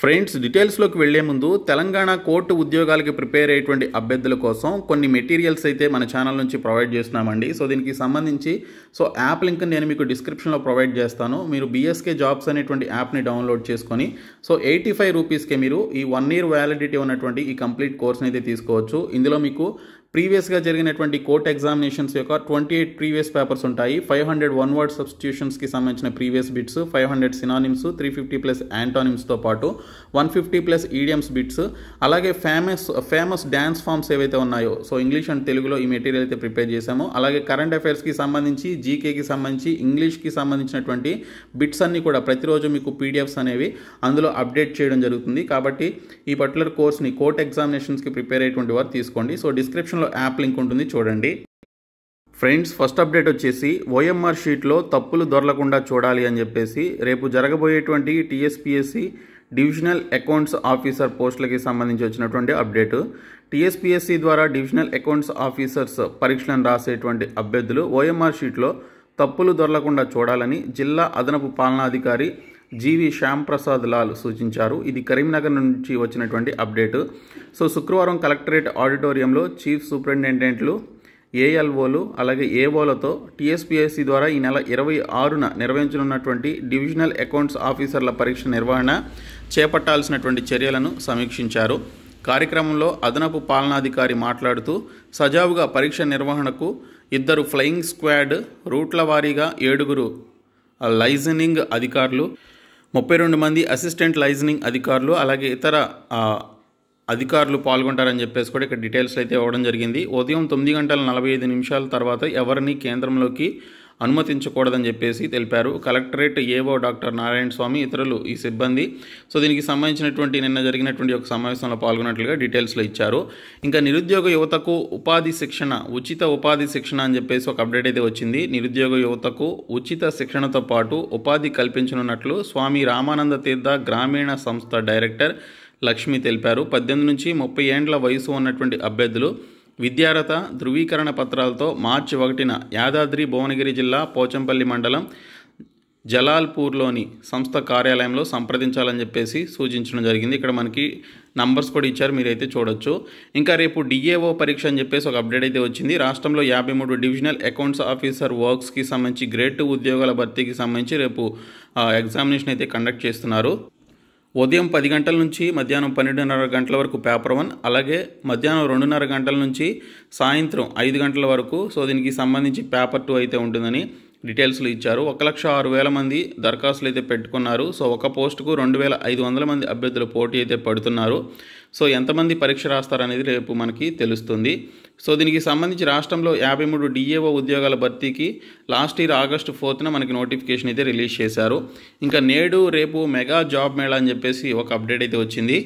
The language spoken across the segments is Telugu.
ఫ్రెండ్స్ డీటెయిల్స్లోకి వెళ్లే ముందు తెలంగాణ కోర్టు ఉద్యోగాలకి ప్రిపేర్ అయ్యేటువంటి అభ్యర్థుల కోసం కొన్ని మెటీరియల్స్ అయితే మన ఛానల్ నుంచి ప్రొవైడ్ చేస్తున్నామండి సో దీనికి సంబంధించి సో యాప్ లింక్ నేను మీకు డిస్క్రిప్షన్లో ప్రొవైడ్ చేస్తాను మీరు బీఎస్కే జాబ్స్ అనేటువంటి యాప్ని డౌన్లోడ్ చేసుకొని సో ఎయిటీ ఫైవ్ రూపీస్కే మీరు ఈ వన్ ఇయర్ వ్యాలిడిటీ ఉన్నటువంటి ఈ కంప్లీట్ కోర్స్ని అయితే తీసుకోవచ్చు ఇందులో మీకు ప్రీవియస్గా జరిగినటువంటి కోర్ట్ ఎగ్జామినేషన్స్ యొక్క ట్వంటీ ఎయిట్ ప్రీవియస్ పేపర్స్ ఉంటాయి ఫైవ్ హండ్రెడ్ వన్ వర్డ్ సబ్స్టిట్యూషన్స్కి సంబంధించిన previous bits five hundred synonyms three fifty plus యాంటానిమ్స్తో పాటు one fifty plus idioms bits అలాగే ఫేమస్ ఫేమస్ డ్యాన్స్ ఫామ్స్ ఏవైతే ఉన్నాయో సో ఇంగ్లీష్ అండ్ తెలుగులో ఈ మెటీరియల్ అయితే ప్రిపేర్ చేశాము అలాగే కరెంట్ అఫైర్స్కి సంబంధించి జీకేకి సంబంధించి ఇంగ్లీష్కి సంబంధించినటువంటి బిట్స్ అన్నీ కూడా ప్రతిరోజు మీకు పీడిఎఫ్స్ అనేవి అందులో అప్డేట్ చేయడం జరుగుతుంది కాబట్టి ఈ పర్టికులర్ కోర్స్ని కోర్ట్ ఎగ్జామినేషన్స్కి ప్రిపేర్ అయ్యేటువంటి వారు తీసుకోండి సో డిస్క్రిప్షన్లో యాప్ లింక్ ఉంటుంది చూడండి ఫ్రెండ్స్ ఫస్ట్ అప్డేట్ వచ్చేసి ఓఎంఆర్ షీట్లో తప్పులు దొరలకుండా చూడాలి అని చెప్పేసి రేపు జరగబోయేటువంటి టీఎస్పీఎస్సి డివిజనల్ అకౌంట్స్ ఆఫీసర్ పోస్టులకి సంబంధించి వచ్చినటువంటి అప్డేట్ టీఎస్పీఎస్సి ద్వారా డివిజనల్ అకౌంట్స్ ఆఫీసర్స్ పరీక్షలను రాసేటువంటి అభ్యర్థులు ఓఎంఆర్ షీట్లో తప్పులు దొరలకుండా చూడాలని జిల్లా అదనపు పాలనాధికారి జీవి శ్యామ్ ప్రసాద్ లాల్ సూచించారు ఇది కరీంనగర్ నుంచి వచ్చినటువంటి అప్డేట్ సో శుక్రవారం కలెక్టరేట్ ఆడిటోరియంలో చీఫ్ సూపరింటెండెంట్లు ఏఎల్ఓలు అలాగే ఏఓలతో టీఎస్పీఎస్సీ ద్వారా ఈ నెల ఇరవై ఆరున నిర్వహించనున్నటువంటి డివిజనల్ అకౌంట్స్ ఆఫీసర్ల పరీక్ష నిర్వహణ చేపట్టాల్సినటువంటి చర్యలను సమీక్షించారు కార్యక్రమంలో అదనపు పాలనాధికారి మాట్లాడుతూ సజావుగా పరీక్ష నిర్వహణకు ఇద్దరు ఫ్లయింగ్ స్క్వాడ్ రూట్ల వారీగా ఏడుగురు లైజనింగ్ అధికారులు ముప్పై రెండు మంది అసిస్టెంట్ లైజనింగ్ అధికారులు అలాగే ఇతర అధికారులు పాల్గొంటారని చెప్పేసి కూడా ఇక్కడ డీటెయిల్స్ అయితే ఇవ్వడం జరిగింది ఉదయం తొమ్మిది గంటల నలభై ఐదు నిమిషాల తర్వాత ఎవరిని కేంద్రంలోకి అనుమతించకూడదని చెప్పేసి తెలిపారు కలెక్టరేట్ ఏవో డాక్టర్ నారాయణ స్వామి ఇతరులు ఈ సిబ్బంది సో దీనికి సంబంధించినటువంటి నిన్న జరిగినటువంటి ఒక సమావేశంలో పాల్గొన్నట్లుగా డీటెయిల్స్లో ఇచ్చారు ఇంకా నిరుద్యోగ యువతకు ఉపాధి శిక్షణ ఉచిత ఉపాధి శిక్షణ అని చెప్పేసి ఒక అప్డేట్ అయితే వచ్చింది నిరుద్యోగ యువతకు ఉచిత శిక్షణతో పాటు ఉపాధి కల్పించనున్నట్లు స్వామి రామానంద తీర్థ గ్రామీణ సంస్థ డైరెక్టర్ లక్ష్మి తెలిపారు పద్దెనిమిది నుంచి ముప్పై ఏండ్ల వయసు ఉన్నటువంటి అభ్యర్థులు విద్యారత ధృవీకరణ పత్రాలతో మార్చి ఒకటిన యాదాద్రి భువనగిరి జిల్లా పోచంపల్లి మండలం జలాల్పూర్లోని సంస్థ కార్యాలయంలో సంప్రదించాలని చెప్పేసి సూచించడం జరిగింది ఇక్కడ మనకి నంబర్స్ కూడా ఇచ్చారు మీరైతే చూడొచ్చు ఇంకా రేపు డిఏఓ పరీక్ష అని చెప్పేసి ఒక అప్డేట్ అయితే వచ్చింది రాష్ట్రంలో యాభై మూడు డివిజనల్ అకౌంట్స్ ఆఫీసర్ వర్క్స్కి సంబంధించి గ్రేడ్ టూ ఉద్యోగాల భర్తీకి సంబంధించి రేపు ఎగ్జామినేషన్ అయితే కండక్ట్ చేస్తున్నారు ఉదయం పది గంటల నుంచి మధ్యాహ్నం పన్నెండున్నర గంటల వరకు పేపర్ వన్ అలాగే మధ్యాహ్నం రెండున్నర గంటల నుంచి సాయంత్రం ఐదు గంటల వరకు సో దీనికి సంబంధించి పేపర్ టూ అయితే ఉంటుందని డీటెయిల్స్లు ఇచ్చారు ఒక లక్ష ఆరు వేల మంది దరఖాస్తులు అయితే పెట్టుకున్నారు సో ఒక పోస్టుకు రెండు వేల ఐదు వందల మంది అభ్యర్థులు పోటీ అయితే పడుతున్నారు సో ఎంతమంది పరీక్ష రాస్తారనేది రేపు మనకి తెలుస్తుంది సో దీనికి సంబంధించి రాష్ట్రంలో యాభై మూడు డిఏఓ ఉద్యోగాల భర్తీకి లాస్ట్ ఇయర్ ఆగస్టు ఫోర్త్న మనకి నోటిఫికేషన్ అయితే రిలీజ్ చేశారు ఇంకా నేడు రేపు మెగా జాబ్ మేళా అని చెప్పేసి ఒక అప్డేట్ అయితే వచ్చింది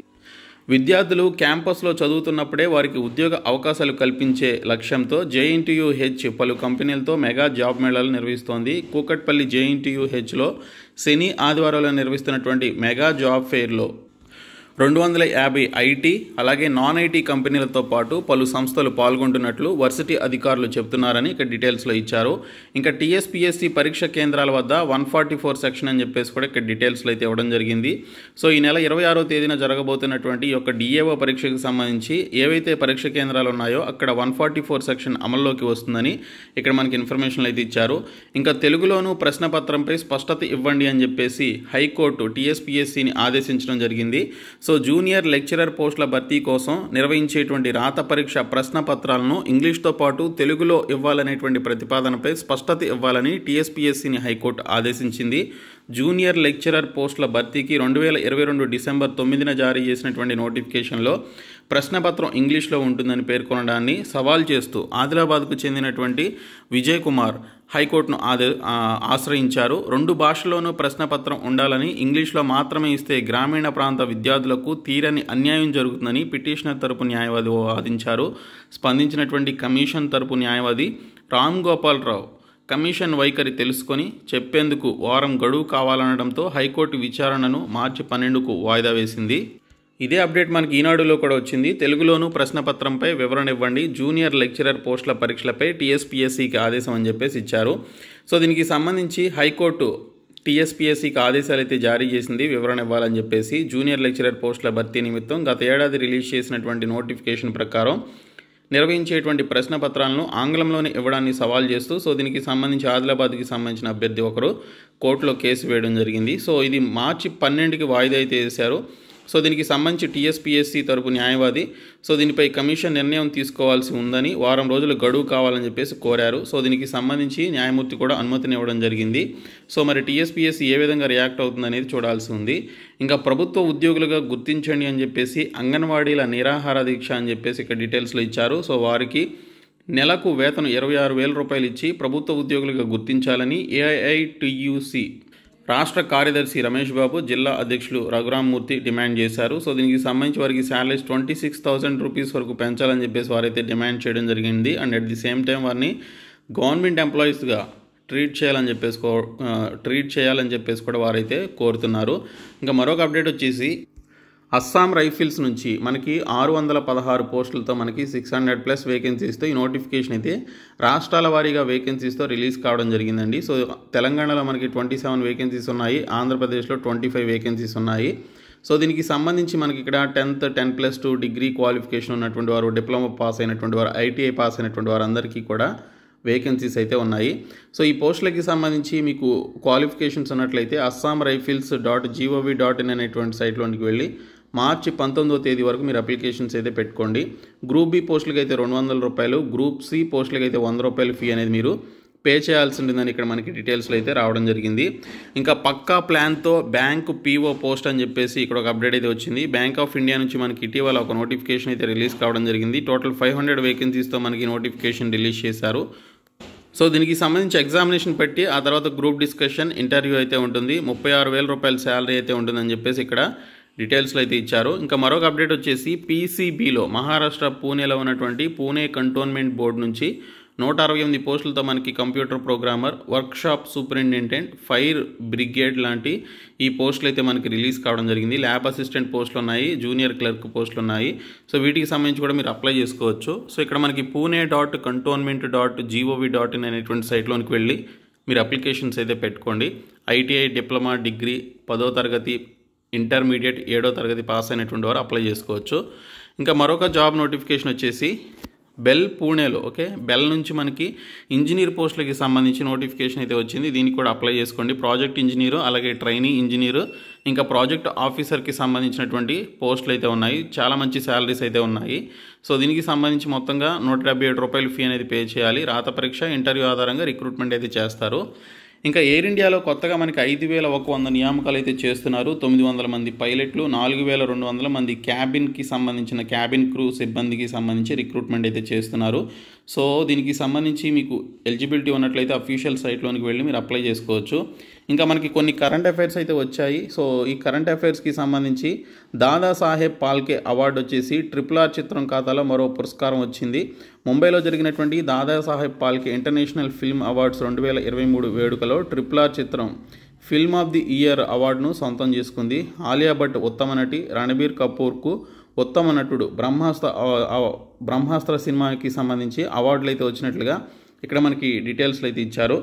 విద్యార్థులు క్యాంపస్లో చదువుతున్నప్పుడే వారికి ఉద్యోగ అవకాశాలు కల్పించే లక్ష్యంతో జేఎన్టీయూహెచ్ పలు కంపెనీలతో మెగా జాబ్ మేళాలు నిర్వహిస్తోంది కూకట్పల్లి హెచ్లో శని ఆదివారాలు నిర్వహిస్తున్నటువంటి మెగా జాబ్ ఫెయిర్లో రెండు వందల యాభై ఐటీ అలాగే నాన్ ఐటీ కంపెనీలతో పాటు పలు సంస్థలు పాల్గొంటున్నట్లు వర్సిటీ అధికారులు చెబుతున్నారని ఇక్కడ డీటెయిల్స్లో ఇచ్చారు ఇంకా టీఎస్పీఎస్సీ పరీక్ష కేంద్రాల వద్ద వన్ ఫార్టీ ఫోర్ సెక్షన్ అని చెప్పేసి కూడా ఇక్కడ డీటెయిల్స్లో అయితే ఇవ్వడం జరిగింది సో ఈ నెల ఇరవై ఆరో తేదీన జరగబోతున్నటువంటి ఈ యొక్క డిఏఓ పరీక్షకు సంబంధించి ఏవైతే పరీక్ష కేంద్రాలు ఉన్నాయో అక్కడ వన్ ఫార్టీ ఫోర్ సెక్షన్ అమల్లోకి వస్తుందని ఇక్కడ మనకి ఇన్ఫర్మేషన్లు అయితే ఇచ్చారు ఇంకా తెలుగులోనూ ప్రశ్నపత్రంపై స్పష్టత ఇవ్వండి అని చెప్పేసి హైకోర్టు టీఎస్పీఎస్సీని ఆదేశించడం జరిగింది సో సో జూనియర్ లెక్చరర్ పోస్టుల భర్తీ కోసం నిర్వహించేటువంటి రాత పరీక్ష ప్రశ్న పత్రాలను ఇంగ్లీష్తో పాటు తెలుగులో ఇవ్వాలనేటువంటి ప్రతిపాదనపై స్పష్టత ఇవ్వాలని టీఎస్పీఎస్సీని హైకోర్టు ఆదేశించింది జూనియర్ లెక్చరర్ పోస్టుల భర్తీకి రెండు వేల ఇరవై రెండు డిసెంబర్ తొమ్మిదిన జారీ చేసినటువంటి నోటిఫికేషన్లో ప్రశ్నపత్రం ఇంగ్లీష్లో ఉంటుందని పేర్కొనడాన్ని సవాల్ చేస్తూ ఆదిలాబాద్కు చెందినటువంటి విజయ్ కుమార్ హైకోర్టును ఆది ఆశ్రయించారు రెండు భాషల్లోనూ ప్రశ్నపత్రం ఉండాలని ఇంగ్లీష్లో మాత్రమే ఇస్తే గ్రామీణ ప్రాంత విద్యార్థులకు తీరని అన్యాయం జరుగుతుందని పిటిషనర్ తరపు న్యాయవాది వాదించారు స్పందించినటువంటి కమిషన్ తరపు న్యాయవాది రామ్ గోపాల్ కమిషన్ వైఖరి తెలుసుకొని చెప్పేందుకు వారం గడువు కావాలనడంతో హైకోర్టు విచారణను మార్చి పన్నెండుకు వాయిదా వేసింది ఇదే అప్డేట్ మనకి ఈనాడులో కూడా వచ్చింది తెలుగులోను ప్రశ్నపత్రంపై వివరణ ఇవ్వండి జూనియర్ లెక్చరర్ పోస్టుల పరీక్షలపై టీఎస్పీఎస్సీకి ఆదేశం అని చెప్పేసి ఇచ్చారు సో దీనికి సంబంధించి హైకోర్టు టీఎస్పీఎస్సీకి ఆదేశాలు అయితే జారీ చేసింది వివరణ ఇవ్వాలని చెప్పేసి జూనియర్ లెక్చరర్ పోస్టుల భర్తీ నిమిత్తం గత ఏడాది రిలీజ్ చేసినటువంటి నోటిఫికేషన్ ప్రకారం నిర్వహించేటువంటి ప్రశ్న పత్రాలను ఆంగ్లంలోనే ఇవ్వడాన్ని సవాల్ చేస్తూ సో దీనికి సంబంధించి ఆదిలాబాద్కి సంబంధించిన అభ్యర్థి ఒకరు కోర్టులో కేసు వేయడం జరిగింది సో ఇది మార్చి పన్నెండుకి వాయిదా అయితే వేశారు సో దీనికి సంబంధించి టీఎస్పీఎస్సీ తరపు న్యాయవాది సో దీనిపై కమిషన్ నిర్ణయం తీసుకోవాల్సి ఉందని వారం రోజులు గడువు కావాలని చెప్పేసి కోరారు సో దీనికి సంబంధించి న్యాయమూర్తి కూడా అనుమతినివ్వడం జరిగింది సో మరి టీఎస్పీఎస్సీ ఏ విధంగా రియాక్ట్ అవుతుంది అనేది చూడాల్సి ఉంది ఇంకా ప్రభుత్వ ఉద్యోగులుగా గుర్తించండి అని చెప్పేసి అంగన్వాడీల నిరాహార దీక్ష అని చెప్పేసి ఇక్కడ డీటెయిల్స్లో ఇచ్చారు సో వారికి నెలకు వేతనం ఇరవై ఆరు వేల రూపాయలు ఇచ్చి ప్రభుత్వ ఉద్యోగులుగా గుర్తించాలని ఏఐటియుసి రాష్ట్ర కార్యదర్శి రమేష్ బాబు జిల్లా అధ్యక్షులు రఘురామ్మూర్తి డిమాండ్ చేశారు సో దీనికి సంబంధించి వారికి salaries twenty six thousand rupees వరకు పెంచాలని చెప్పేసి వారైతే డిమాండ్ చేయడం జరిగింది and at the same time వారిని గవర్నమెంట్ ఎంప్లాయీస్గా ట్రీట్ చేయాలని చెప్పేసి ట్రీట్ చేయాలని చెప్పేసి కూడా వారైతే కోరుతున్నారు ఇంకా మరొక అప్డేట్ వచ్చేసి అస్సాం రైఫిల్స్ నుంచి మనకి ఆరు వందల పదహారు పోస్టులతో మనకి సిక్స్ హండ్రెడ్ ప్లస్ వేకెన్సీస్తో ఈ నోటిఫికేషన్ అయితే రాష్ట్రాల వారీగా వేకెన్సీస్తో రిలీజ్ కావడం జరిగిందండి సో తెలంగాణలో మనకి ట్వంటీ సెవెన్ వేకెన్సీస్ ఉన్నాయి ఆంధ్రప్రదేశ్లో ట్వంటీ ఫైవ్ వేకెన్సీస్ ఉన్నాయి సో దీనికి సంబంధించి మనకి ఇక్కడ tenth ten plus two degree qualification ఉన్నటువంటి వారు డిప్లొమా పాస్ అయినటువంటి వారు ఐటీఐ పాస్ అయినటువంటి వారు అందరికీ కూడా వేకెన్సీస్ అయితే ఉన్నాయి సో ఈ పోస్టులకి సంబంధించి మీకు క్వాలిఫికేషన్స్ ఉన్నట్లయితే Assam rifles dot GOV dot in అనేటువంటి సైట్లోనికి వెళ్ళి మార్చి పంతొమ్మిదో తేదీ వరకు మీరు అప్లికేషన్స్ అయితే పెట్టుకోండి గ్రూప్ బి పోస్టులకి అయితే రెండు వందల రూపాయలు గ్రూప్ సి పోస్టులకి అయితే వంద రూపాయలు ఫీ అనేది మీరు పే చేయాల్సి ఉంటుందని ఇక్కడ మనకి డీటెయిల్స్లో అయితే రావడం జరిగింది ఇంకా పక్కా ప్లాన్తో బ్యాంకు పీఓ పోస్ట్ అని చెప్పేసి ఇక్కడ ఒక అప్డేట్ అయితే వచ్చింది బ్యాంక్ ఆఫ్ ఇండియా నుంచి మనకి ఇటీవల ఒక నోటిఫికేషన్ అయితే రిలీజ్ కావడం జరిగింది టోటల్ ఫైవ్ హండ్రెడ్ వేకెన్సీస్తో మనకి నోటిఫికేషన్ రిలీజ్ చేశారు సో దీనికి సంబంధించి ఎగ్జామినేషన్ పెట్టి ఆ తర్వాత గ్రూప్ డిస్కషన్ ఇంటర్వ్యూ అయితే ఉంటుంది ముప్పై ఆరు వేల రూపాయల శాలరీ అయితే ఉంటుందని చెప్పేసి ఇక్కడ డీటెయిల్స్లో అయితే ఇచ్చారు ఇంకా మరొక అప్డేట్ వచ్చేసి పీసీబీలో మహారాష్ట్ర పూణేలో ఉన్నటువంటి పూణే కంటోన్మెంట్ బోర్డు నుంచి నూట అరవై ఎనిమిది పోస్టులతో మనకి computer programmer workshop superintendent fire brigade లాంటి ఈ పోస్టులు అయితే మనకి రిలీజ్ కావడం జరిగింది ల్యాబ్ అసిస్టెంట్ పోస్టులు ఉన్నాయి జూనియర్ క్లర్క్ పోస్టులు ఉన్నాయి సో వీటికి సంబంధించి కూడా మీరు అప్లై చేసుకోవచ్చు సో ఇక్కడ మనకి Pune dot cantonment dot GOV dot in అనేటువంటి సైట్లోనికి వెళ్ళి మీరు అప్లికేషన్స్ అయితే పెట్టుకోండి ఐటీఐ డిప్లొమా డిగ్రీ పదో తరగతి ఇంటర్మీడియట్ ఏడో తరగతి పాస్ అయినటువంటి వారు అప్లై చేసుకోవచ్చు ఇంకా మరొక జాబ్ నోటిఫికేషన్ వచ్చేసి బెల్ పూణేలో ఓకే బెల్ నుంచి మనకి ఇంజనీర్ పోస్టులకి సంబంధించి నోటిఫికేషన్ అయితే వచ్చింది దీనికి కూడా అప్లై చేసుకోండి ప్రాజెక్ట్ ఇంజనీరు అలాగే ట్రైనింగ్ ఇంజనీరు ఇంకా ప్రాజెక్ట్ ఆఫీసర్కి సంబంధించినటువంటి పోస్టులు అయితే ఉన్నాయి చాలా మంచి శాలరీస్ అయితే ఉన్నాయి సో దీనికి సంబంధించి మొత్తంగా నూట రూపాయలు ఫీ అనేది పే చేయాలి రాత పరీక్ష ఇంటర్వ్యూ ఆధారంగా రిక్రూట్మెంట్ అయితే చేస్తారు ఇంకా ఎయిర్ ఇండియాలో కొత్తగా మనకి ఐదు వేల ఒక వంద నియామకాలు అయితే చేస్తున్నారు తొమ్మిది వందల మంది పైలట్లు నాలుగు వేల రెండు వందల మంది క్యాబిన్కి సంబంధించిన క్యాబిన్ క్రూ సిబ్బందికి సంబంధించి రిక్రూట్మెంట్ అయితే చేస్తున్నారు సో దీనికి సంబంధించి మీకు ఎలిజిబిలిటీ ఉన్నట్లయితే అఫీషియల్ సైట్లోనికి వెళ్ళి మీరు అప్లై చేసుకోవచ్చు ఇంకా మనకి కొన్ని కరెంట్ అఫైర్స్ అయితే వచ్చాయి సో ఈ కరెంట్ అఫైర్స్కి సంబంధించి దాదాసాహెబ్ పాల్కే అవార్డు వచ్చేసి ట్రిపుల్ ఆర్ చిత్రం ఖాతాలో మరో పురస్కారం వచ్చింది ముంబైలో జరిగినటువంటి Dadasaheb Phalke international film awards రెండు వేల ఇరవై మూడు వేడుకలో ట్రిపుల్ ఆర్ చిత్రం ఫిల్మ్ ఆఫ్ ది ఇయర్ అవార్డును సొంతం చేసుకుంది ఆలియా భట్ ఉత్తమ నటి రణబీర్ కపూర్కు ఉత్తమ నటుడు బ్రహ్మాస్త్ర బ్రహ్మాస్త్ర సినిమాకి సంబంధించి అవార్డులు అయితే వచ్చినట్లుగా ఇక్కడ మనకి డీటెయిల్స్లు అయితే ఇచ్చారు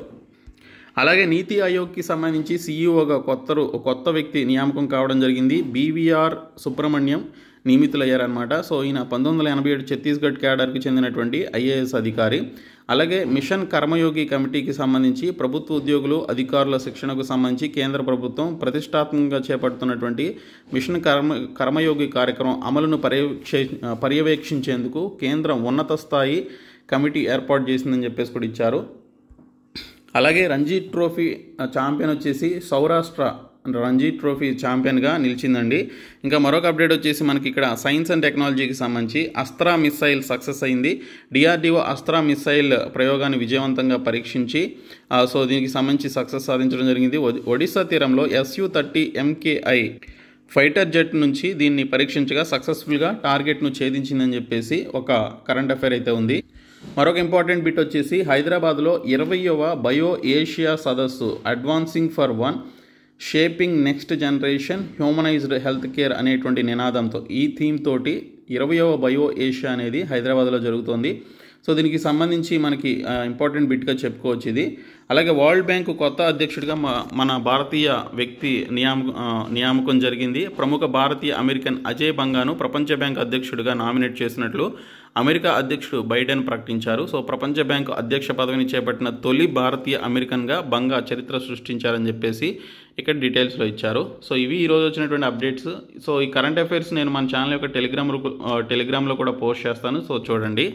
అలాగే నీతి ఆయోగ్కి సంబంధించి సీఈఓగా కొత్తరు కొత్త వ్యక్తి నియామకం కావడం జరిగింది బీవీఆర్ సుబ్రహ్మణ్యం నియమితులయ్యారనమాట సో ఈయన పంతొమ్మిది వందల ఎనభై ఏడు ఛత్తీస్గఢ్ క్యాడర్కి చెందినటువంటి ఐఏఎస్ అధికారి అలాగే మిషన్ కర్మయోగి కమిటీకి సంబంధించి ప్రభుత్వ ఉద్యోగులు అధికారుల శిక్షణకు సంబంధించి కేంద్ర ప్రభుత్వం ప్రతిష్టాత్మకంగా చేపడుతున్నటువంటి మిషన్ కర్మ కర్మయోగి కార్యక్రమం అమలును పర్యవేక్ష పర్యవేక్షించేందుకు కేంద్రం ఉన్నత స్థాయి కమిటీ ఏర్పాటు చేసిందని చెప్పేసి కూడా ఇచ్చారు అలాగే రంజీ ట్రోఫీ ఛాంపియన్ వచ్చేసి సౌరాష్ట్ర రంజీ ట్రోఫీ ఛాంపియన్గా నిలిచిందండి ఇంకా మరొక అప్డేట్ వచ్చేసి మనకి ఇక్కడ సైన్స్ అండ్ టెక్నాలజీకి సంబంధించి అస్త్రా మిస్సైల్ సక్సెస్ అయింది డిఆర్డిఓ అస్త్రా మిస్సైల్ ప్రయోగాన్ని విజయవంతంగా పరీక్షించి సో దీనికి సంబంధించి సక్సెస్ సాధించడం జరిగింది ఒడిశా తీరంలో SU thirty MKI fighter jet నుంచి దీన్ని పరీక్షించగా సక్సెస్ఫుల్గా టార్గెట్ను ఛేదించిందని చెప్పేసి ఒక కరెంట్ అఫైర్ అయితే ఉంది మరొక ఇంపార్టెంట్ బిట్ వచ్చేసి హైదరాబాద్లో ఇరవయవ బయో ఏషియా సదస్సు advancing for one shaping next generation humanised health care అనేటువంటి నినాదంతో ఈ థీమ్ తోటి ఇరవయవ బయో ఏషియా అనేది హైదరాబాద్లో జరుగుతోంది సో దీనికి సంబంధించి మనకి ఇంపార్టెంట్ బిట్గా చెప్పుకోవచ్చు ఇది అలాగే వరల్డ్ బ్యాంకు కొత్త అధ్యక్షుడిగా మన భారతీయ వ్యక్తి నియామక నియామకం జరిగింది ప్రముఖ భారతీయ అమెరికన్ అజయ్ బంగాను ప్రపంచ బ్యాంక్ అధ్యక్షుడిగా నామినేట్ చేసినట్లు అమెరికా అధ్యక్షుడు బైడెన్ ప్రకటించారు సో ప్రపంచ బ్యాంకు అధ్యక్ష పదవిని చేపట్టిన తొలి భారతీయ అమెరికన్గా బంగా చరిత్ర సృష్టించారని చెప్పేసి ఇక్కడ డీటెయిల్స్లో ఇచ్చారు సో ఇవి ఈరోజు వచ్చినటువంటి అప్డేట్స్ సో ఈ కరెంట్ అఫైర్స్ నేను మన ఛానల్ యొక్క టెలిగ్రామ్ టెలిగ్రామ్లో కూడా పోస్ట్ చేస్తాను సో చూడండి